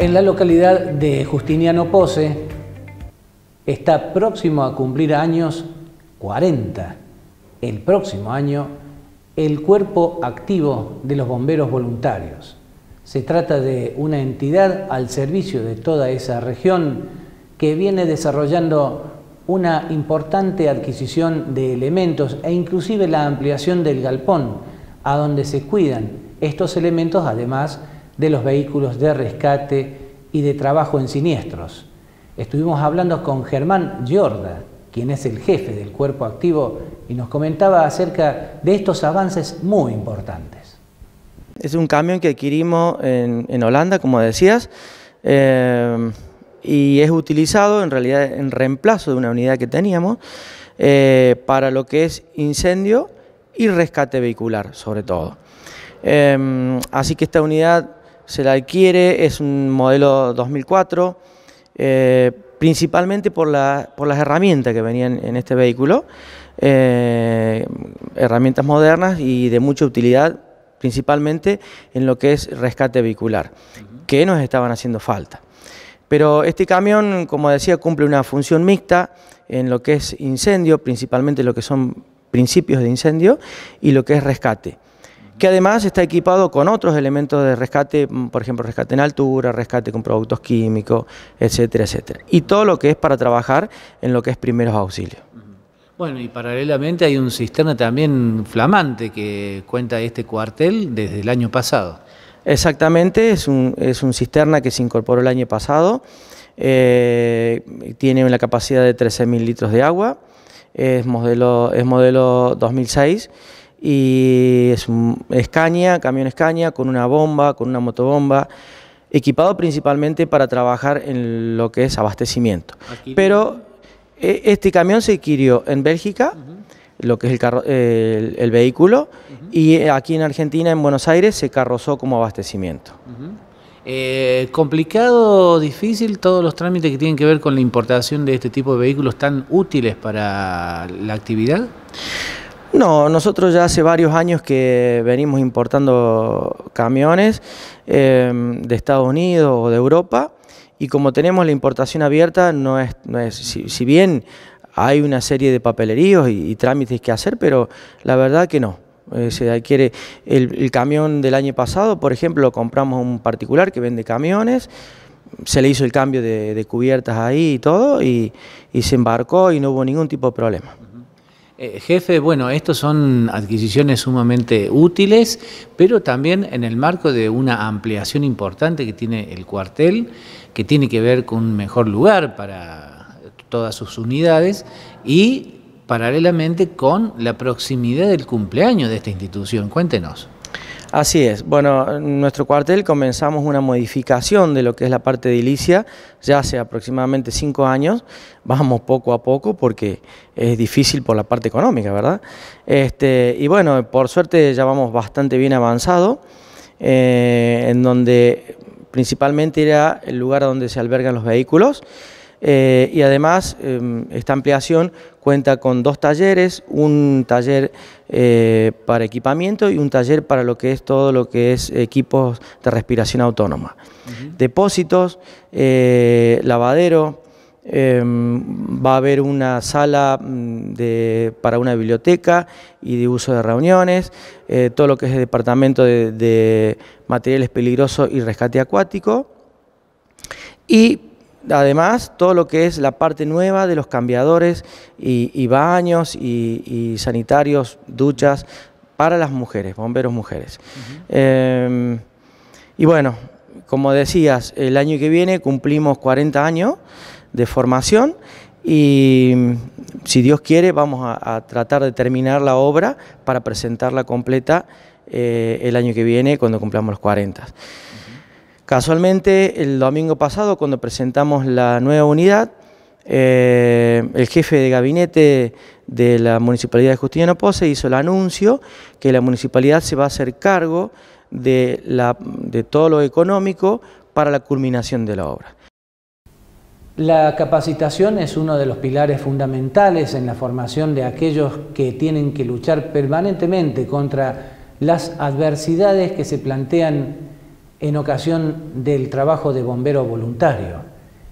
En la localidad de Justiniano Pose está próximo a cumplir años 40, el próximo año, el cuerpo activo de los bomberos voluntarios. Se trata de una entidad al servicio de toda esa región que viene desarrollando una importante adquisición de elementos e inclusive la ampliación del galpón, a donde se cuidan estos elementos, además de los vehículos de rescate y de trabajo en siniestros. Estuvimos hablando con Germán Giorda, quien es el jefe del cuerpo activo, y nos comentaba acerca de estos avances muy importantes. Es un camión que adquirimos en, Holanda, como decías, eh, y es utilizado en realidad en reemplazo de una unidad que teníamos eh, para lo que es incendio y rescate vehicular, sobre todo. Eh, así que esta unidad se la adquiere, es un modelo 2004, eh, principalmente por, las herramientas que venían en este vehículo, eh, herramientas modernas y de mucha utilidad, principalmente en lo que es rescate vehicular, que nos estaban haciendo falta. Pero este camión, como decía, cumple una función mixta en lo que es incendio, principalmente lo que son principios de incendio, y lo que es rescate que además está equipado con otros elementos de rescate, mm, por ejemplo, rescate en altura, rescate con productos químicos, etcétera, etcétera. Y todo lo que es para trabajar en lo que es primeros auxilios. Bueno, y paralelamente hay un cisterna también flamante que cuenta este cuartel desde el año pasado. Exactamente, es un, cisterna que se incorporó el año pasado, eh, tiene una capacidad de 13.000 litros de agua, es modelo, es modelo 2006 y es un camión Escaña, con una bomba, con una motobomba, equipado principalmente para trabajar en lo que es abastecimiento. Pero eh, este camión se adquirió en Bélgica, lo que es el, vehículo, y eh, aquí en Argentina, en Buenos Aires, se carrozó como abastecimiento. Eh, complicado, difícil todos los trámites que tienen que ver con la importación de este tipo de vehículos tan útiles para la actividad. No, nosotros ya hace varios años que venimos importando camiones em, de Estados Unidos o de Europa y como tenemos la importación abierta, no es, no es si, bien hay una serie de papelerías y, trámites que hacer, pero la verdad que no. Eh, se adquiere el, camión del año pasado, por ejemplo, lo compramos un particular que vende camiones se le hizo el cambio de, cubiertas ahí y todo, y se embarcó y no hubo ningún tipo de problema. Eh, jefe, bueno, estos son adquisiciones sumamente útiles, pero también en el marco de una ampliación importante que tiene el cuartel, que tiene que ver con un mejor lugar para todas sus unidades y paralelamente con la proximidad del cumpleaños de esta institución. Cuéntenos. Así es. Bueno, en nuestro cuartel comenzamos una modificación de lo que es la parte de edilicia ya hace aproximadamente cinco años. Vamos poco a poco porque es difícil por la parte económica, ¿verdad? Este, y bueno, por suerte ya vamos bastante bien avanzado, eh, en donde principalmente era el lugar donde se albergan los vehículos. Eh, y además, em, esta ampliación cuenta con dos talleres, un taller eh, para equipamiento y un taller para lo que es todo lo que es equipos de respiración autónoma. Depósitos, eh, lavadero, em, va a haber una sala mm, para una biblioteca y de uso de reuniones, todo lo que es el departamento de, materiales peligrosos y rescate acuático. Y Además, todo lo que es la parte nueva de los cambiadores y, baños y, sanitarios, duchas para las mujeres, bomberos mujeres. Em, y bueno, como decías, el año que viene cumplimos 40 años de formación y si Dios quiere vamos a, tratar de terminar la obra para presentarla completa eh, el año que viene cuando cumplamos los 40. Casualmente, el domingo pasado, cuando presentamos la nueva unidad, eh, el jefe de gabinete de la Municipalidad de Justiniano Pose hizo el anuncio que la municipalidad se va a hacer cargo de, de todo lo económico para la culminación de la obra. La capacitación es uno de los pilares fundamentales en la formación de aquellos que tienen que luchar permanentemente contra las adversidades que se plantean en ocasión del trabajo de bombero voluntario.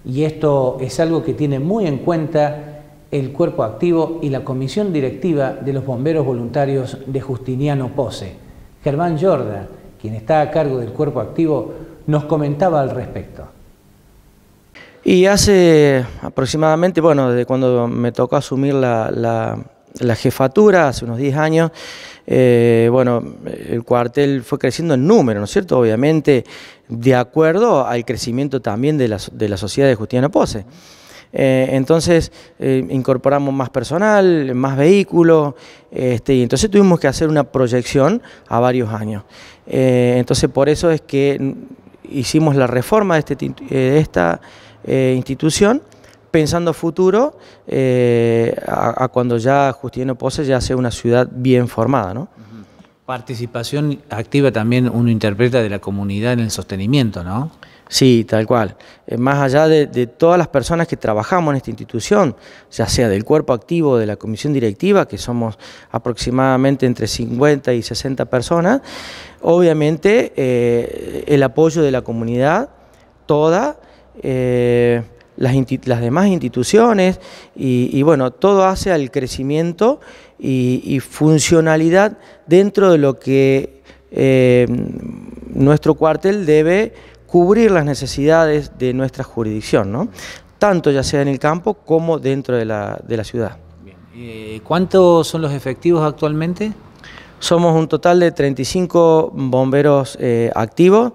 Y esto es algo que tiene muy en cuenta el cuerpo activo y la comisión directiva de los bomberos voluntarios de Justiniano Pose. Germán Jorda, quien está a cargo del cuerpo activo, nos comentaba al respecto. Y hace aproximadamente, bueno, desde cuando me tocó asumir la la jefatura hace unos 10 años, eh, bueno, el cuartel fue creciendo en número, ¿no es cierto? Obviamente, de acuerdo al crecimiento también de la, sociedad de Justina Pose. Eh, entonces eh, incorporamos más personal, más vehículos, este, y entonces tuvimos que hacer una proyección a varios años. entonces por eso es que hicimos la reforma de, este, de esta institución pensando futuro, eh, a, cuando ya Justino Pose ya sea una ciudad bien formada. ¿no? Participación activa también uno interpreta de la comunidad en el sostenimiento, ¿no? Sí, tal cual. Eh, más allá de, todas las personas que trabajamos en esta institución, ya sea del cuerpo activo, de la comisión directiva, que somos aproximadamente entre 50 y 60 personas, obviamente eh, el apoyo de la comunidad toda las, demás instituciones y, bueno, todo hace al crecimiento y, funcionalidad dentro de lo que eh, nuestro cuartel debe cubrir las necesidades de nuestra jurisdicción, tanto ya sea en el campo como dentro de la, de la ciudad. Eh, ¿Cuántos son los efectivos actualmente? Somos un total de 35 bomberos eh, activos,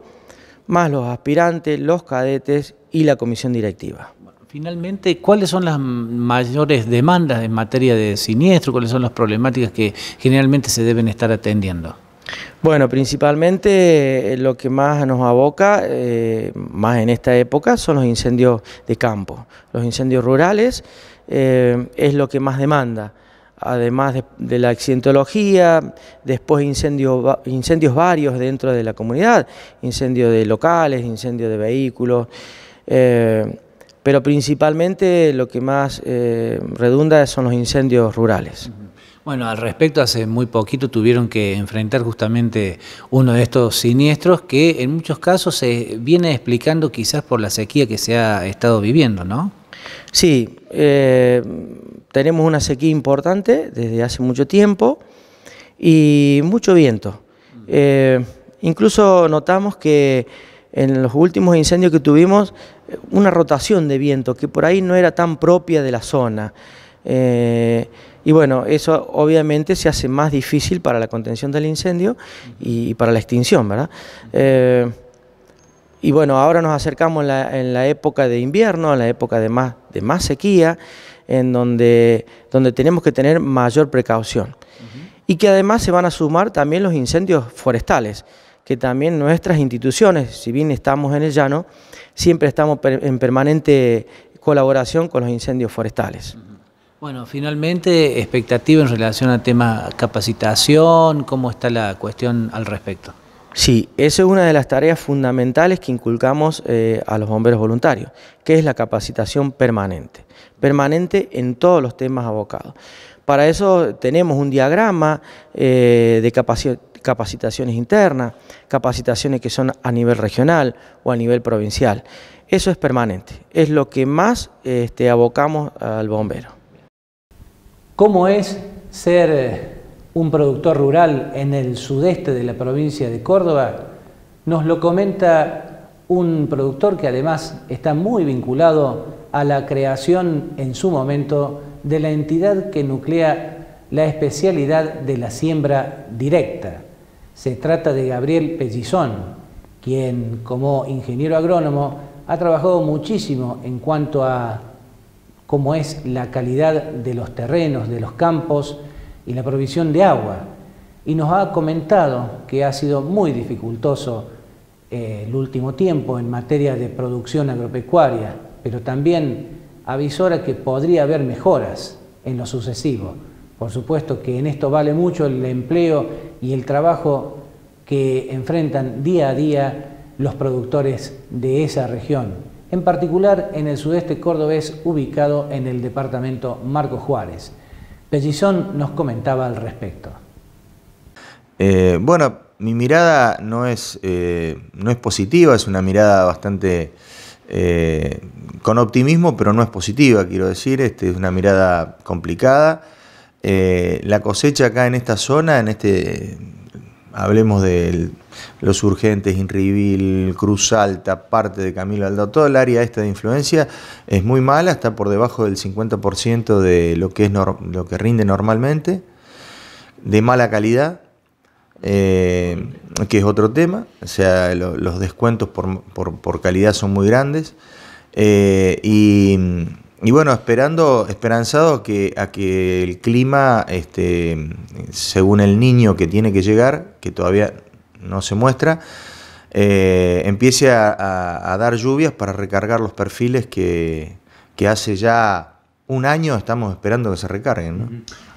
más los aspirantes, los cadetes y la comisión directiva. Finalmente, ¿cuáles son las mayores demandas en materia de siniestro? ¿Cuáles son las problemáticas que generalmente se deben estar atendiendo? Bueno, principalmente eh, lo que más nos aboca, eh, más en esta época, son los incendios de campo. Los incendios rurales eh, es lo que más demanda. Además de, la accidentología, después incendios varios dentro de la comunidad, incendios de locales, incendios de vehículos. Eh, pero principalmente lo que más eh, redunda son los incendios rurales. Bueno, al respecto, hace muy poquito tuvieron que enfrentar justamente uno de estos siniestros que en muchos casos se viene explicando quizás por la sequía que se ha estado viviendo, ¿no? Sí, eh, tenemos una sequía importante desde hace mucho tiempo y mucho viento. incluso notamos que en los últimos incendios que tuvimos eh, una rotación de viento que por ahí no era tan propia de la zona. Eh, y bueno, eso obviamente se hace más difícil para la contención del incendio y, para la extinción, ¿verdad? Eh, y bueno, ahora nos acercamos en la, época de invierno, en la época de más, de más sequía, en donde, donde tenemos que tener mayor precaución. Y que además se van a sumar también los incendios forestales que también nuestras instituciones, si bien estamos en el llano, siempre estamos en permanente colaboración con los incendios forestales. Bueno, finalmente, expectativa en relación al tema capacitación, ¿cómo está la cuestión al respecto? Sí, esa es una de las tareas fundamentales que inculcamos eh, a los bomberos voluntarios, que es la capacitación permanente, permanente en todos los temas abocados. Para eso tenemos un diagrama eh, de capacitación capacitaciones internas, capacitaciones que son a nivel regional o a nivel provincial. Eso es permanente, es lo que más este, abocamos al bombero. ¿Cómo es ser eh, un productor rural en el sudeste de la provincia de Córdoba? Nos lo comenta un productor que además está muy vinculado a la creación en su momento de la entidad que nuclea la especialidad de la siembra directa. Se trata de Gabriel Pellizón, quien como ingeniero agrónomo ha trabajado muchísimo en cuanto a cómo es la calidad de los terrenos, de los campos y la provisión de agua. Y nos ha comentado que ha sido muy dificultoso eh, el último tiempo en materia de producción agropecuaria, pero también avisora que podría haber mejoras en lo sucesivo. Por supuesto que en esto vale mucho el empleo y el trabajo que enfrentan día a día los productores de esa región, en particular en el sudeste cordobés ubicado en el departamento Marco Juárez. Pellizón nos comentaba al respecto. Eh, bueno, mi mirada eh, no es, positiva, es una mirada bastante eh, con optimismo, pero no es positiva, quiero decir, este, es una mirada complicada eh, la cosecha acá en esta zona, en este, hablemos de los urgentes, Inrivil, Cruz Alta, parte de Camilo Aldo, todo el área esta de influencia es muy mala, está por debajo del 50% de lo que, es lo que rinde normalmente, de mala calidad. Eh, que es otro tema, o sea, los descuentos por, calidad son muy grandes eh, y y bueno, esperando, esperanzado que, a que el clima, este, según el niño que tiene que llegar, que todavía no se muestra, eh, empiece a, dar lluvias para recargar los perfiles que, que, hace ya un año estamos esperando que se recarguen. ¿no?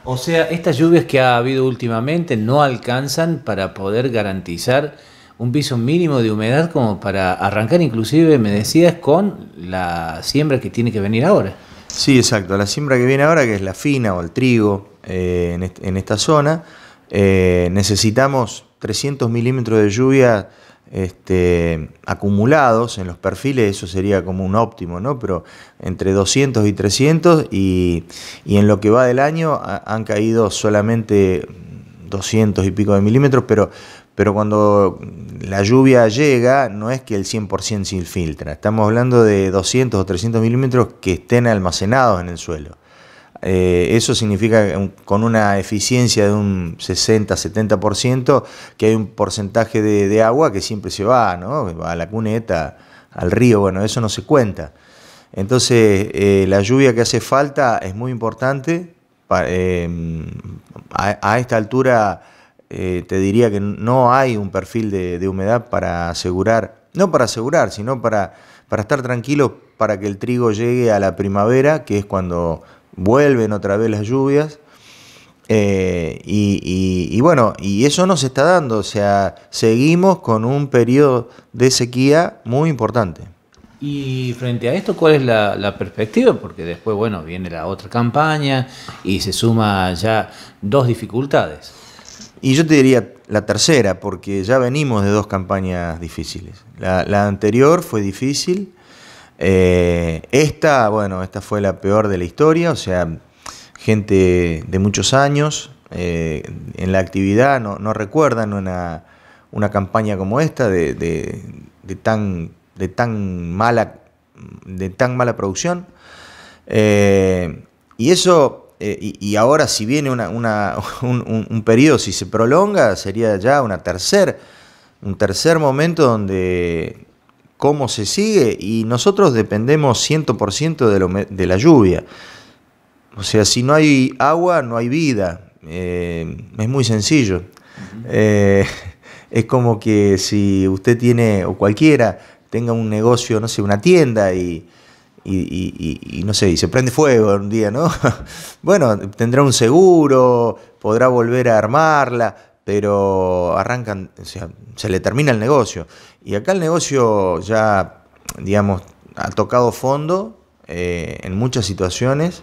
O sea, estas lluvias que ha habido últimamente no alcanzan para poder garantizar un piso mínimo de humedad como para arrancar inclusive, me decías, con la siembra que tiene que venir ahora. Sí, exacto, la siembra que viene ahora, que es la fina o el trigo eh, en, esta zona, eh, necesitamos 300 milímetros de lluvia este, acumulados en los perfiles, eso sería como un óptimo, ¿no? Pero entre 200 y 300 y, en lo que va del año han caído solamente 200 y pico de milímetros, pero pero cuando la lluvia llega no es que el 100% se infiltra, estamos hablando de 200 o 300 milímetros que estén almacenados en el suelo. Eh, eso significa que con una eficiencia de un 60-70% que hay un porcentaje de, agua que siempre se va, ¿no? a la cuneta, al río, bueno, eso no se cuenta. Entonces, eh, la lluvia que hace falta es muy importante. Eh, a, a esta altura eh, te diría que no hay un perfil de, humedad para asegurar, no para asegurar, sino para, estar tranquilos para que el trigo llegue a la primavera, que es cuando vuelven otra vez las lluvias. Eh, y, bueno, y eso no se está dando, o sea, seguimos con un periodo de sequía muy importante. Y frente a esto, ¿cuál es la, la, perspectiva? Porque después, bueno, viene la otra campaña y se suma ya dos dificultades. Y yo te diría la tercera, porque ya venimos de dos campañas difíciles. La, anterior fue difícil. Eh, esta, bueno, esta fue la peor de la historia, o sea, gente de muchos años eh, en la actividad no, recuerdan una, una, campaña como esta de, tan, de, tan, mala, de tan mala producción. Eh, y eso eh, y, ahora si viene un, periodo, si se prolonga, sería ya una tercer, un tercer momento donde cómo se sigue y nosotros dependemos 100% de, lo, de la lluvia. O sea, si no hay agua, no hay vida. Eh, es muy sencillo. Eh, es como que si usted tiene, o cualquiera, tenga un negocio, no sé, una tienda y y, no sé, y se prende fuego un día, ¿no? bueno, tendrá un seguro, podrá volver a armarla, pero arrancan, o sea, se le termina el negocio. Y acá el negocio ya, digamos, ha tocado fondo eh, en muchas situaciones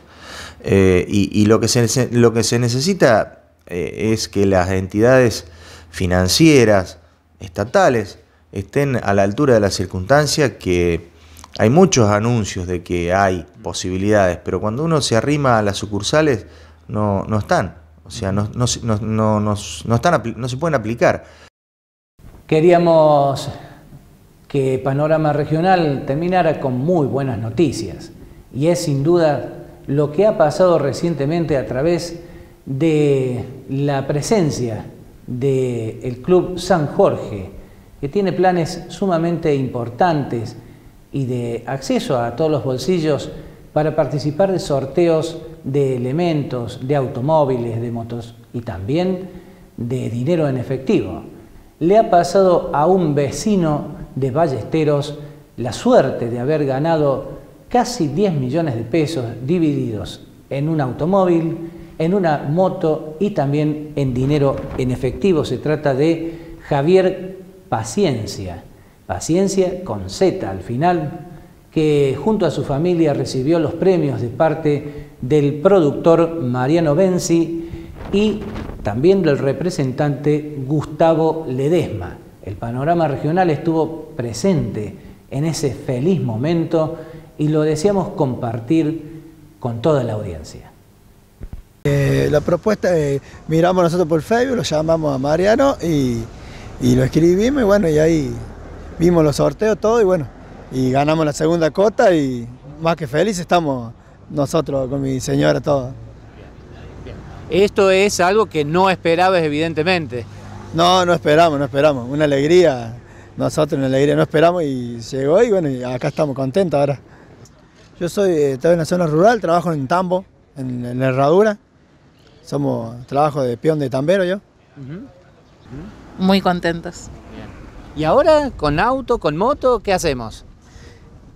eh, y, lo, que se, lo que se necesita eh, es que las entidades financieras, estatales, estén a la altura de la circunstancia que hay muchos anuncios de que hay posibilidades, pero cuando uno se arrima a las sucursales, no, están. O sea, no, se pueden aplicar. Queríamos que Panorama Regional terminara con muy buenas noticias. Y es sin duda lo que ha pasado recientemente a través de la presencia del Club San Jorge, que tiene planes sumamente importantes y de acceso a todos los bolsillos para participar de sorteos de elementos, de automóviles, de motos y también de dinero en efectivo. Le ha pasado a un vecino de Ballesteros la suerte de haber ganado casi 10 millones de pesos divididos en un automóvil, en una moto y también en dinero en efectivo. Se trata de Javier Paciencia. Paciencia con Z al final, que junto a su familia recibió los premios de parte del productor Mariano Benzi y también del representante Gustavo Ledesma. El panorama regional estuvo presente en ese feliz momento y lo deseamos compartir con toda la audiencia. Eh, la propuesta, es, eh, miramos nosotros por Facebook, lo llamamos a Mariano y lo escribimos y bueno, y ahí vimos los sorteos, todo y bueno, y ganamos la segunda cota y más que felices estamos nosotros con mi señora todo. Esto es algo que no esperabas evidentemente. No, no esperamos, no esperamos. Una alegría, nosotros una alegría, no esperamos y llegó y bueno, acá estamos contentos ahora. Yo soy, eh, estoy en la zona rural, trabajo en tambo, en herradura. Somos, trabajo de peón de tambero yo. Muy contentos. ¿Y ahora con auto, con moto, qué hacemos?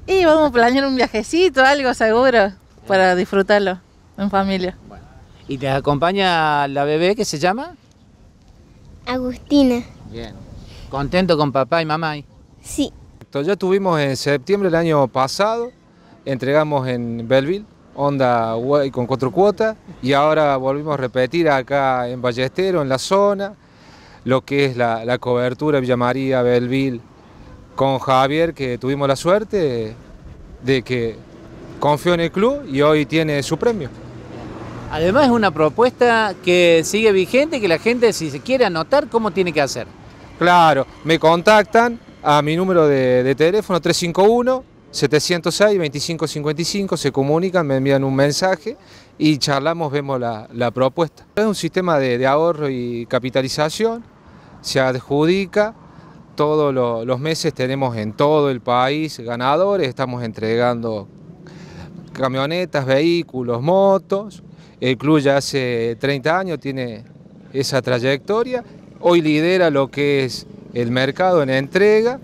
Y vamos a planear un viajecito, algo seguro, para disfrutarlo en familia. ¿Y te acompaña la bebé que se llama? Agustina. Bien. ¿Contento con papá y mamá? Sí. Ya estuvimos en septiembre del año pasado, entregamos en Belleville, Onda con cuatro cuotas, y ahora volvimos a repetir acá en Ballestero, en la zona lo que es la, cobertura Villa María, Belville, con Javier, que tuvimos la suerte de que confió en el club y hoy tiene su premio. Además es una propuesta que sigue vigente, que la gente si se quiere anotar, ¿cómo tiene que hacer? Claro, me contactan a mi número de, teléfono 351-706-2555, se comunican, me envían un mensaje y charlamos, vemos la, propuesta. Es un sistema de, de ahorro y capitalización se adjudica. Todos los meses tenemos en todo el país ganadores, estamos entregando camionetas, vehículos, motos. El club ya hace 30 años tiene esa trayectoria. Hoy lidera lo que es el mercado en entrega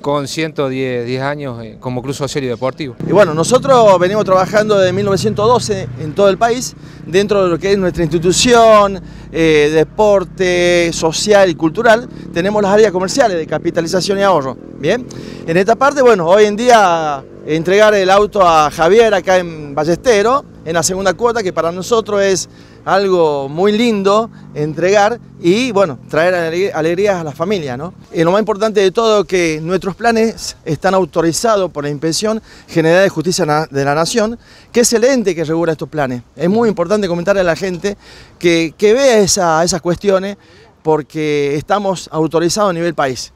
con 110 años eh, como cruz Social y Deportivo. Y bueno, nosotros venimos trabajando desde 1912 en todo el país, dentro de lo que es nuestra institución, eh, deporte, social y cultural, tenemos las áreas comerciales de capitalización y ahorro. Bien, en esta parte, bueno, hoy en día entregar el auto a Javier acá en Ballestero, en la segunda cuota, que para nosotros es algo muy lindo, entregar y bueno, traer alegrías a la familia. ¿no? Y eh, lo más importante de todo que nuestros planes están autorizados por la Invención General de Justicia de la Nación, que es el ente que regula estos planes. Es muy importante comentarle a la gente que, que vea esas cuestiones porque estamos autorizados a nivel país.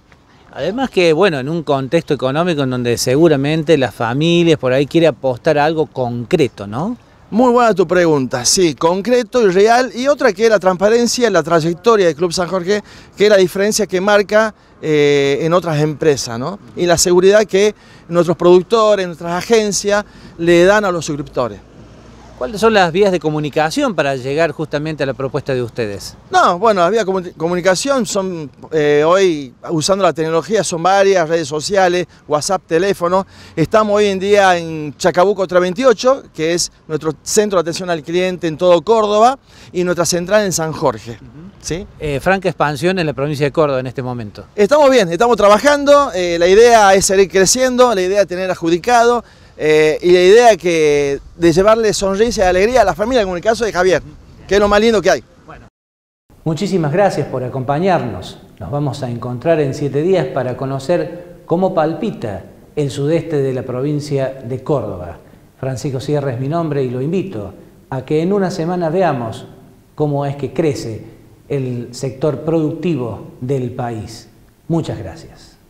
Además que, bueno, en un contexto económico en donde seguramente las familias por ahí quieren apostar a algo concreto, ¿no? Muy buena tu pregunta, sí, concreto y real. Y otra que es la transparencia en la trayectoria del Club San Jorge, que es la diferencia que marca eh, en otras empresas, ¿no? Y la seguridad que nuestros productores, nuestras agencias le dan a los suscriptores. ¿Cuáles son las vías de comunicación para llegar justamente a la propuesta de ustedes? No, bueno, las vías de comunicación son eh, hoy, usando la tecnología, son varias, redes sociales, WhatsApp, teléfono. Estamos hoy en día en Chacabuco 328, que es nuestro centro de atención al cliente en todo Córdoba, y nuestra central en San Jorge. ¿sí? Eh, franca expansión en la provincia de Córdoba en este momento. Estamos bien, estamos trabajando, eh, la idea es seguir creciendo, la idea es tener adjudicado, eh, y la idea que, de llevarle sonrisa y alegría a la familia, como en el caso de Javier, que es lo más lindo que hay. Muchísimas gracias por acompañarnos. Nos vamos a encontrar en siete días para conocer cómo palpita el sudeste de la provincia de Córdoba. Francisco Sierra es mi nombre y lo invito a que en una semana veamos cómo es que crece el sector productivo del país. Muchas gracias.